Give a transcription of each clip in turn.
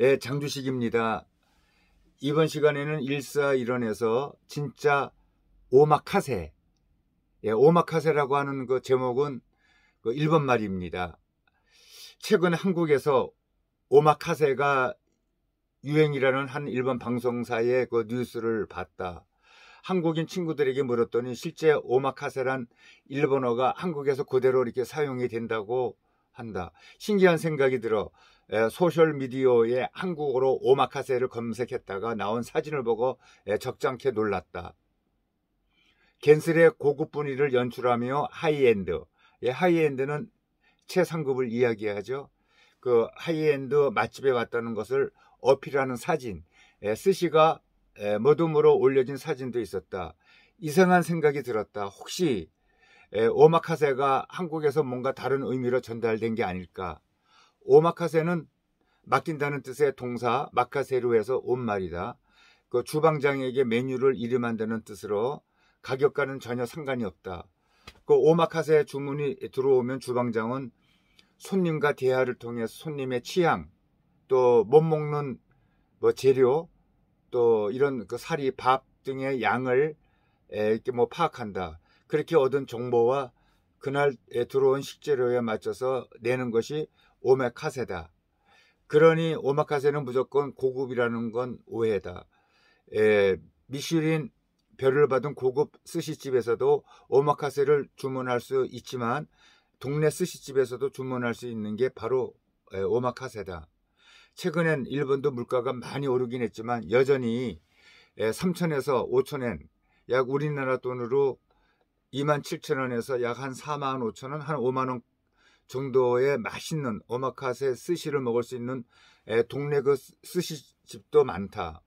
예, 장주식입니다. 이번 시간에는 일사일원에서 진짜 오마카세, 예, 오마카세라고 하는 그 제목은 그 1번 말입니다. 최근 한국에서 오마카세가 유행이라는 한 일본 방송사의 그 뉴스를 봤다. 한국인 친구들에게 물었더니 실제 오마카세란 일본어가 한국에서 그대로 이렇게 사용이 된다고 한다. 신기한 생각이 들어 소셜미디어에 한국어로 오마카세를 검색했다가 나온 사진을 보고 적잖게 놀랐다. 겐슬의 고급 분위를 연출하며 하이엔드. 예, 하이엔드는 최상급을 이야기하죠. 그 하이엔드 맛집에 왔다는 것을 어필하는 사진. 스시가 모둠으로 올려진 사진도 있었다. 이상한 생각이 들었다. 혹시 오마카세가 한국에서 뭔가 다른 의미로 전달된 게 아닐까. 오마카세는 맡긴다는 뜻의 동사 마카세로 해서 온 말이다. 그 주방장에게 메뉴를 이름한다는 뜻으로 가격과는 전혀 상관이 없다. 그 오마카세 주문이 들어오면 주방장은 손님과 대화를 통해 손님의 취향, 또 못 먹는 뭐 재료, 또 이런 그 사리 밥 등의 양을 이렇게 뭐 파악한다. 그렇게 얻은 정보와 그날에 들어온 식재료에 맞춰서 내는 것이 오메카세다. 그러니 오메카세는 무조건 고급이라는 건 오해다. 에, 미슐린 별을 받은 고급 스시집에서도 오마카세를 주문할 수 있지만 동네 스시집에서도 주문할 수 있는 게 바로 오마카세다. 최근엔 일본도 물가가 많이 오르긴 했지만 여전히 3천에서 5천엔 약 우리나라 돈으로 2만 7천 원에서 약 한 4만 5천 원, 한 5만 원 정도의 맛있는 오마카세 스시를 먹을 수 있는 동네 그 스시집도 많다.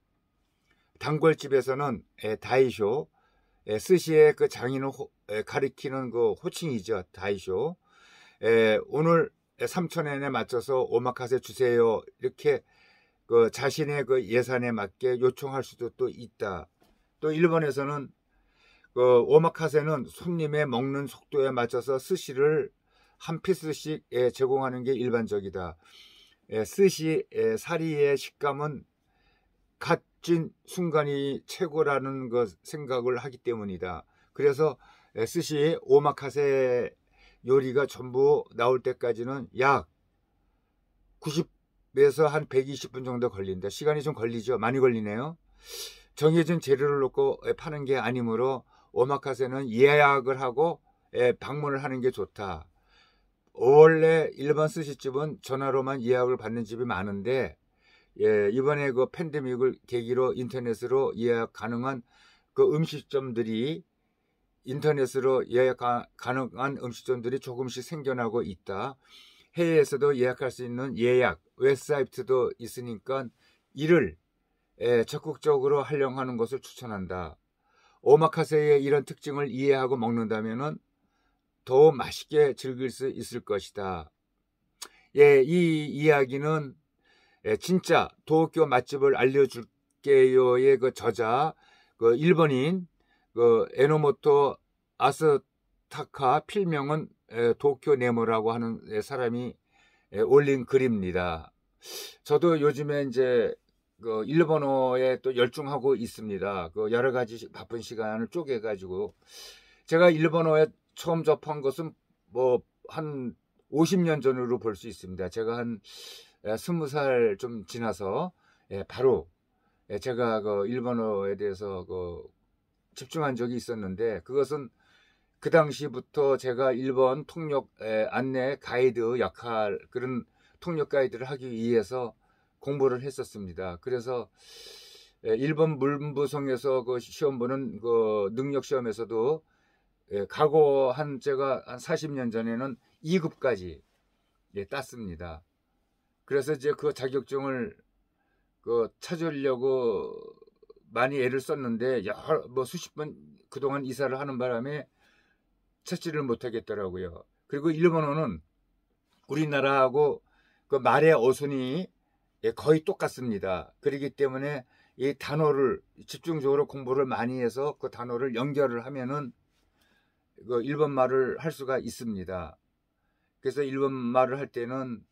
단골집에서는 다이쇼, 스시의 그 장인을 가리키는 그 호칭이죠. 다이쇼. 오늘 3천엔에 맞춰서 오마카세 주세요. 이렇게 그 자신의 그 예산에 맞게 요청할 수도 또 있다. 또 일본에서는 그 오마카세는 손님의 먹는 속도에 맞춰서 스시를 한 피스씩 예, 제공하는 게 일반적이다. 예, 스시 예, 사리의 식감은 갓찐 순간이 최고라는 것 생각을 하기 때문이다. 그래서 스시 오마카세 요리가 전부 나올 때까지는 약 90에서 한 120분 정도 걸린다. 시간이 좀 걸리죠. 많이 걸리네요. 정해진 재료를 놓고 파는 게 아니므로 오마카세는 예약을 하고 예, 방문을 하는 게 좋다. 원래 일반 스시집은 전화로만 예약을 받는 집이 많은데 예, 이번에 그 팬데믹을 계기로 인터넷으로 예약 가능한 그 음식점들이 인터넷으로 예약 가능한 음식점들이 조금씩 생겨나고 있다. 해외에서도 예약할 수 있는 예약 웹사이트도 있으니까 이를 예, 적극적으로 활용하는 것을 추천한다. 오마카세의 이런 특징을 이해하고 먹는다면 더 맛있게 즐길 수 있을 것이다. 예, 이 이야기는 예, 진짜 도쿄 맛집을 알려줄게요의 그 저자 그 일본인 그 에노모토 아스타카 필명은 예, 도쿄 네모라고 하는 예, 사람이 예, 올린 글입니다. 저도 요즘에 이제 그 일본어에 또 열중하고 있습니다. 그 여러 가지 바쁜 시간을 쪼개가지고 제가 일본어에 처음 접한 것은 뭐한 50년 전으로 볼 수 있습니다. 제가 한 20살 예, 좀 지나서 예, 바로 예, 제가 그 일본어에 대해서 그 집중한 적이 있었는데 그것은 그 당시부터 제가 일본 통역 예, 안내 가이드 역할 그런 통역 가이드를 하기 위해서 공부를 했었습니다. 그래서 예, 일본 문부성에서 그 시험 보는 그 능력 시험에서도 각오한 예, 제가 한 40년 전에는 2급까지 예, 땄습니다. 그래서 이제 그 자격증을 그 찾으려고 많이 애를 썼는데 여러, 뭐 수십 번 그동안 이사를 하는 바람에 찾지를 못하겠더라고요. 그리고 일본어는 우리나라하고 그 말의 어순이 예, 거의 똑같습니다. 그렇기 때문에 이 단어를 집중적으로 공부를 많이 해서 그 단어를 연결을 하면은 그 일본 말을 할 수가 있습니다. 그래서 일본 말을 할 때는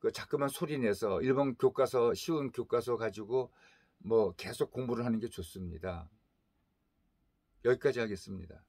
그 자꾸만 소리 내서 일본 교과서 쉬운 교과서 가지고 뭐 계속 공부를 하는 게 좋습니다. 여기까지 하겠습니다.